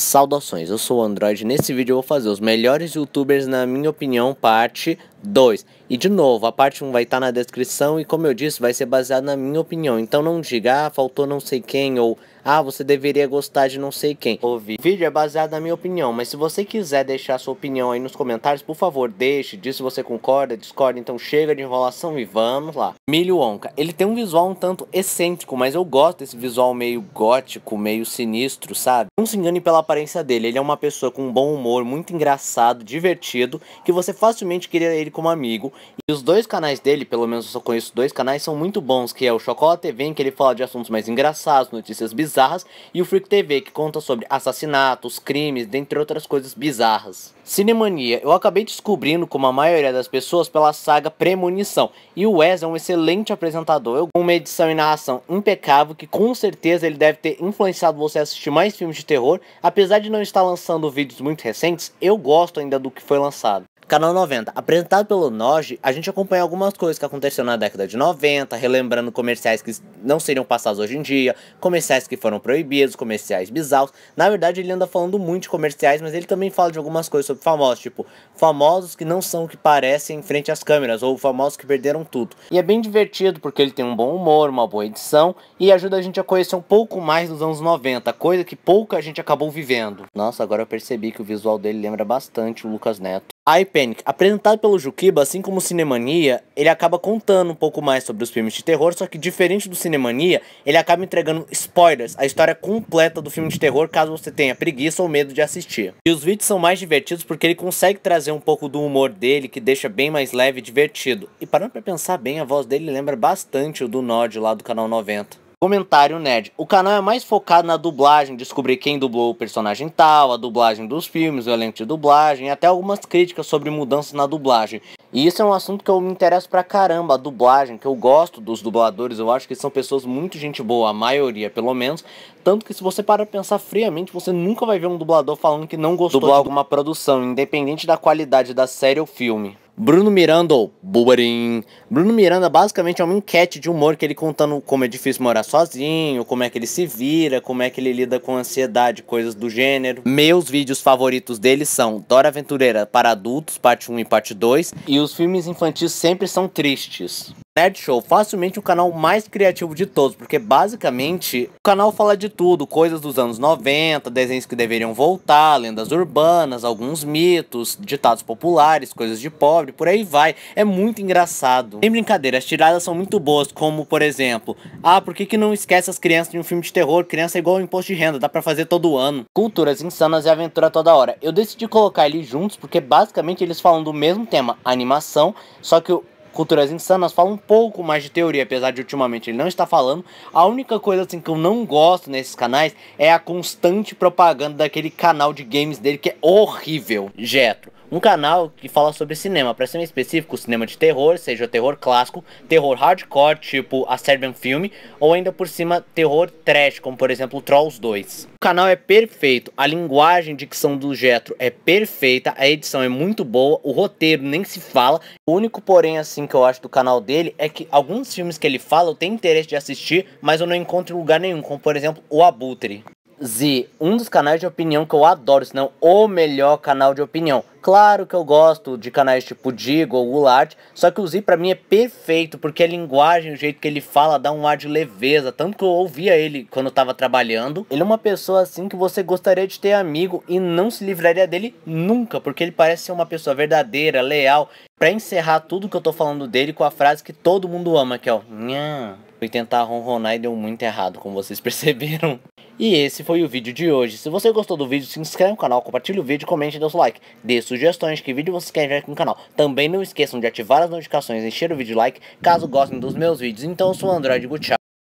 Saudações, eu sou o Android e nesse vídeo eu vou fazer os melhores youtubers na minha opinião parte 2. E de novo, a parte 1 vai estar tá na descrição e como eu disse, vai ser baseado na minha opinião. Então não diga, ah, faltou não sei quem ou ah, você deveria gostar de não sei quem. O vídeo é baseado na minha opinião, mas se você quiser deixar sua opinião aí nos comentários, por favor, deixe, diz se você concorda, discorda, então chega de enrolação e vamos lá. Milho Onca, ele tem um visual um tanto excêntrico, mas eu gosto desse visual meio gótico, meio sinistro, sabe? Não se engane pela aparência dele, ele é uma pessoa com um bom humor, muito engraçado, divertido, que você facilmente queria ele como amigo. E os dois canais dele, pelo menos eu só conheço dois canais, são muito bons, que é o Chocola TV, em que ele fala de assuntos mais engraçados, notícias bizarras, e o Freak TV, que conta sobre assassinatos, crimes, dentre outras coisas bizarras. Cinemania, eu acabei descobrindo como a maioria das pessoas pela saga Premonição, e o Wes é um excelente apresentador, com uma edição e narração impecável que com certeza ele deve ter influenciado você a assistir mais filmes de terror, apesar de não estar lançando vídeos muito recentes, eu gosto ainda do que foi lançado. Canal 90, apresentado pelo Noge, a gente acompanha algumas coisas que aconteceram na década de 90, relembrando comerciais que não seriam passados hoje em dia, comerciais que foram proibidos, comerciais bizarros. Na verdade, ele anda falando muito de comerciais, mas ele também fala de algumas coisas sobre famosos, tipo famosos que não são o que parecem em frente às câmeras, ou famosos que perderam tudo. E é bem divertido porque ele tem um bom humor, uma boa edição e ajuda a gente a conhecer um pouco mais dos anos 90, coisa que pouca gente acabou vivendo. Nossa, agora eu percebi que o visual dele lembra bastante o Lucas Neto. Panic, apresentado pelo Jukiba, assim como Cinemania, ele acaba contando um pouco mais sobre os filmes de terror, só que diferente do Cinemania, ele acaba entregando spoilers, a história completa do filme de terror, caso você tenha preguiça ou medo de assistir. E os vídeos são mais divertidos porque ele consegue trazer um pouco do humor dele, que deixa bem mais leve e divertido. E parando pra pensar bem, a voz dele lembra bastante o do Nod lá do canal 90. Comentário nerd. O canal é mais focado na dublagem, descobrir quem dublou o personagem tal, a dublagem dos filmes, o elenco de dublagem, e até algumas críticas sobre mudanças na dublagem. E isso é um assunto que eu me interesso pra caramba, a dublagem, que eu gosto dos dubladores, eu acho que são pessoas muito gente boa, a maioria pelo menos. Tanto que se você parar pra pensar friamente, você nunca vai ver um dublador falando que não gostou Dublar de alguma produção, independente da qualidade da série ou filme. Bruno Miranda, ou Bruno Miranda basicamente é uma enquete de humor que ele contando como é difícil morar sozinho, como é que ele se vira, como é que ele lida com ansiedade, coisas do gênero. Meus vídeos favoritos dele são Dora Aventureira para adultos, parte 1 e parte 2, e os filmes infantis sempre são tristes. Nerd facilmente o canal mais criativo de todos, porque basicamente o canal fala de tudo, coisas dos anos 90, desenhos que deveriam voltar, lendas urbanas, alguns mitos, ditados populares, coisas de pobre, por aí vai. É muito engraçado. Sem brincadeira, as tiradas são muito boas, como por exemplo, ah, por que, que não esquece as crianças de um filme de terror? Criança é igual ao imposto de renda, dá para fazer todo ano. Culturas insanas e aventura toda hora. Eu decidi colocar eles juntos porque basicamente eles falam do mesmo tema, animação, só que o Culturas Insanas fala um pouco mais de teoria, apesar de ultimamente ele não estar falando. A única coisa assim que eu não gosto nesses canais é a constante propaganda daquele canal de games dele que é horrível, Jetro um canal que fala sobre cinema, para ser mais específico, cinema de terror, seja o terror clássico, terror hardcore, tipo a Serbian Film, ou ainda por cima terror trash, como por exemplo Trolls 2. O canal é perfeito, a linguagem de dicção do Jetro é perfeita, a edição é muito boa, o roteiro nem se fala. O único porém assim que eu acho do canal dele é que alguns filmes que ele fala eu tenho interesse de assistir, mas eu não encontro lugar nenhum, como por exemplo O Abutre. Z, um dos canais de opinião que eu adoro, se não o melhor canal de opinião. Claro que eu gosto de canais tipo Digo ou Gulart, só que o Z para mim é perfeito porque a linguagem, o jeito que ele fala dá um ar de leveza, tanto que eu ouvia ele quando eu tava trabalhando. Ele é uma pessoa assim que você gostaria de ter amigo e não se livraria dele nunca, porque ele parece ser uma pessoa verdadeira, leal. Para encerrar tudo que eu tô falando dele com a frase que todo mundo ama, que é o "nham". Fui tentar ronronar e deu muito errado, como vocês perceberam. E esse foi o vídeo de hoje. Se você gostou do vídeo, se inscreve no canal, compartilhe o vídeo, comente e dê o seu like. Dê sugestões de que vídeo você quer ver aqui no canal. Também não esqueçam de ativar as notificações e encher o vídeo like, caso gostem dos meus vídeos. Então eu sou o Android Gucci.